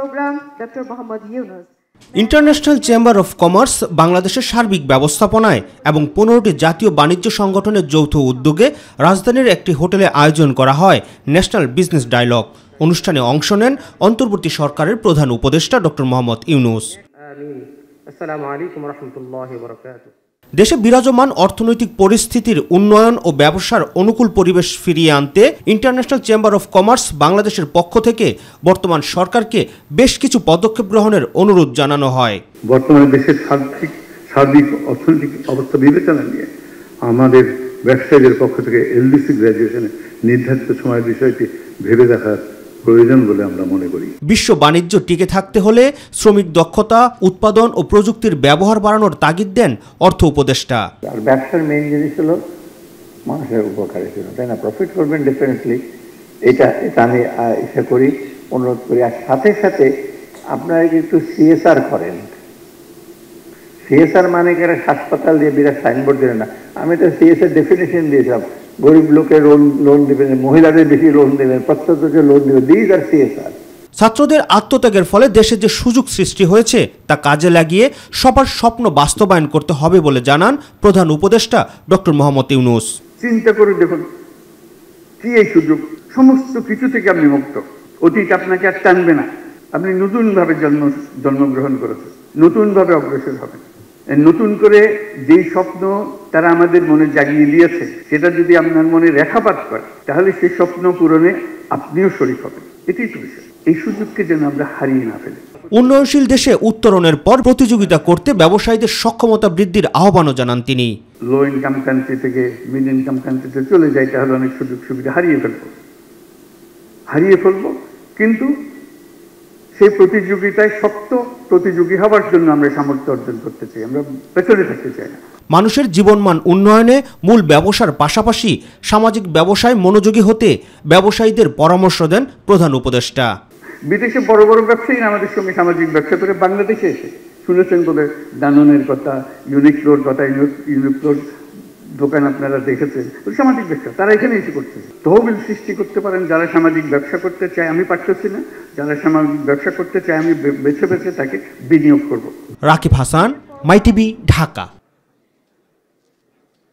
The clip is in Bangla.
programme doctor Mohammad Yunus international chamber of commerce বাংলাদেশের সার্বিক ব্যবস্থাপনায় এবং পনেরোটি জাতীয় বাণিজ্য সংগঠনের যৌথ উদ্যোগে রাজধানীর একটি হোটেলে আয়োজন করা হয় ন্যাশনাল বিজনেস ডায়লগ অনুষ্ঠানে অংশ নেন অন্তর্বর্তী সরকারের প্রধান উপদেষ্টা ডক্টর মোহাম্মদ ইউনুস দেশে বিরাজমান অর্থনৈতিক পরিস্থিতির উন্নয়ন ও ব্যবসার অনুকূল পরিবেশ ফিরিয়ে আনতে ইন্টারন্যাশনাল চেম্বার অফ কমার্স বাংলাদেশের পক্ষ থেকে বর্তমান সরকারকে বেশ কিছু পদক্ষেপ গ্রহণের অনুরোধ জানানো হয় বর্তমানে দেশের সার্বিক সার্বিক অর্থনৈতিক অবস্থা বিবেচনা নিয়ে আমাদের ব্যবসায়ীদের পক্ষ থেকে এলডিসি গ্র্যাজুয়েশনের নির্ধারিত সময়ের বিষয়টি ভেবে দেখার প্রয়োজন বলে আমরা মনে করি বিশ্ব বাণিজ্য টিকে থাকতে হলে শ্রমিক দক্ষতা উৎপাদন ও প্রযুক্তির ব্যবহার বাড়ানোর তাগিদ দেন অর্থ উপদেষ্টা আর ব্যবসার মেইন জিনিস হলো মানুষের উপকারের জন্য তাই না প্রফিট করবেন ডেফিনেটলি এটা এটা আমি ইচ্ছা করি অনুরোধ করি আর সাথে সাথে আপনারা একটু সিএসআর করেন সিএসআর মানে কি হাসপাতাল দিয়ে বিরাট সাইনবোর্ড দিলেন না আমি তো সিএসআর ডেফিনেশন দিয়েছিলাম গরিব লোকের লোন লোন দেবেন মহিলাদের বেশি লোন দেবেন প্রত্যেককে লোন দেবেন আর সিএসআর ছাত্রদের আত্মত্যাগের ফলে দেশে যে সুযোগ সৃষ্টি হয়েছে তা কাজে লাগিয়ে সবার স্বপ্ন বাস্তবায়ন করতে হবে বলে জানান প্রধান উপদেষ্টা ডক্টর মোহাম্মদ ইউনুস চিন্তা করে দেখুন কি এই সুযোগ সমস্ত কিছু থেকে আপনি মুক্ত অতীত আপনাকে আর টানবে না আপনি নতুনভাবে জন্ম জন্মগ্রহণ করেছেন নতুনভাবে অগ্রসর হবেন নতুন করে যেই স্বপ্ন তারা আমাদের মনে জাগিয়ে দিয়েছে সেটা যদি আপনার মনে রেখাপাত করে তাহলে সেই স্বপ্ন পূরণে আপনিও শরিক হবেন এটাই তো এই সুযোগকে যেন আমরা হারিয়ে না ফেলি উন্নয়নশীল দেশে উত্তরণের পর প্রতিযোগিতা করতে ব্যবসায়ীদের সক্ষমতা বৃদ্ধির আহ্বানও জানান তিনি লো ইনকাম কান্ট্রি থেকে মিড ইনকাম কান্ট্রিতে চলে যাই তাহলে অনেক সুযোগ সুবিধা হারিয়ে ফেলবো হারিয়ে ফেলবো কিন্তু সেই প্রতিযোগিতায় শক্ত প্রতিযোগী হওয়ার জন্য আমরা সামর্থ্য অর্জন করতে চাই আমরা পেছনে থাকতে চাই না মানুষের জীবনমান উন্নয়নে মূল ব্যবসার পাশাপাশি সামাজিক ব্যবসায় মনোযোগী হতে ব্যবসায়ীদের পরামর্শ দেন প্রধান উপদেষ্টা বিদেশে বড় বড় ব্যবসায়ী আমাদের সঙ্গে সামাজিক ব্যবসা করে বাংলাদেশে এসে শুনেছেন বলে দাননের কথা ইউনিক্লোর কথা ইউনিক্লোর দোকান আপনারা দেখেছেন সামাজিক ব্যবসা তারা এখানে এসে করছে তহবিল সৃষ্টি করতে পারেন যারা সামাজিক ব্যবসা করতে চায় আমি পারতেছি না যারা সামাজিক ব্যবসা করতে চায় আমি বেছে বেছে তাকে বিনিয়োগ করব রাকিব হাসান মাইটিভি ঢাকা